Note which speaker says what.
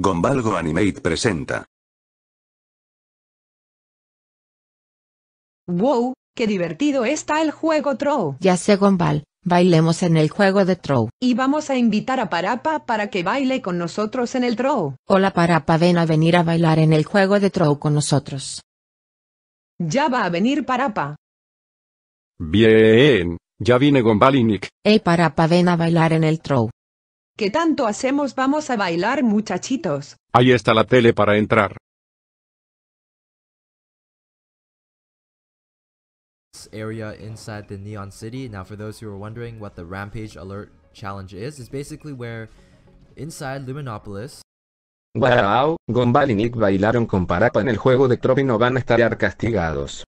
Speaker 1: Gombalgo Animate presenta. ¡Wow! ¡Qué divertido está el juego Trow! Ya sé, Gombal. Bailemos en el juego de Trow.
Speaker 2: Y vamos a invitar a Parapa para que baile con nosotros en el Trow.
Speaker 1: Hola Parapa, ven a venir a bailar en el juego de Trow con nosotros.
Speaker 2: Ya va a venir Parapa.
Speaker 3: Bien, ya
Speaker 1: viene Gombal y Nick. Hey Parapa, ven a bailar en el Trow.
Speaker 2: ¿Qué tanto hacemos? Vamos a bailar muchachitos.
Speaker 1: Ahí está la tele para entrar.
Speaker 3: area inside the Neon City. Now for those who are wondering what the Rampage Alert Challenge is, it's basically where inside Luminopolis...
Speaker 1: Wow, Gombal y Nick bailaron con Parapa en el juego de Trophy no van a estar castigados.